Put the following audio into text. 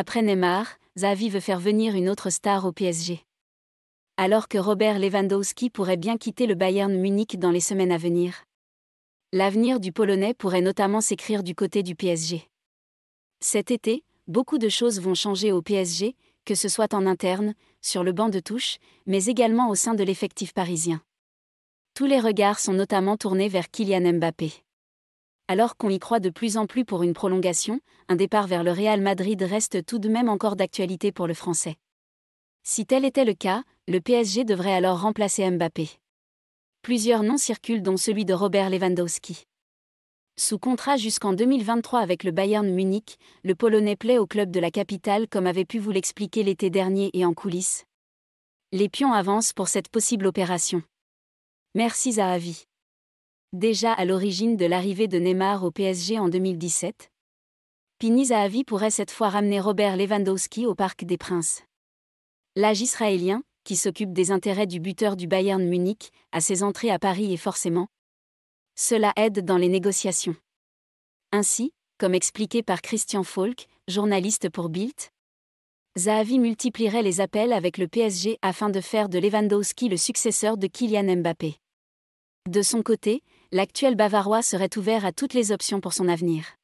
Après Neymar, Xavi veut faire venir une autre star au PSG. Alors que Robert Lewandowski pourrait bien quitter le Bayern Munich dans les semaines à venir. L'avenir du Polonais pourrait notamment s'écrire du côté du PSG. Cet été, beaucoup de choses vont changer au PSG, que ce soit en interne, sur le banc de touche, mais également au sein de l'effectif parisien. Tous les regards sont notamment tournés vers Kylian Mbappé alors qu'on y croit de plus en plus pour une prolongation, un départ vers le Real Madrid reste tout de même encore d'actualité pour le Français. Si tel était le cas, le PSG devrait alors remplacer Mbappé. Plusieurs noms circulent dont celui de Robert Lewandowski. Sous contrat jusqu'en 2023 avec le Bayern Munich, le Polonais plaît au club de la capitale comme avait pu vous l'expliquer l'été dernier et en coulisses. Les pions avancent pour cette possible opération. Merci à Avi déjà à l'origine de l'arrivée de Neymar au PSG en 2017 Pini Zahavi pourrait cette fois ramener Robert Lewandowski au Parc des Princes. L'âge israélien, qui s'occupe des intérêts du buteur du Bayern Munich, à ses entrées à Paris et forcément. Cela aide dans les négociations. Ainsi, comme expliqué par Christian Falk, journaliste pour Bild, Zaavi multiplierait les appels avec le PSG afin de faire de Lewandowski le successeur de Kylian Mbappé. De son côté, l'actuel Bavarois serait ouvert à toutes les options pour son avenir.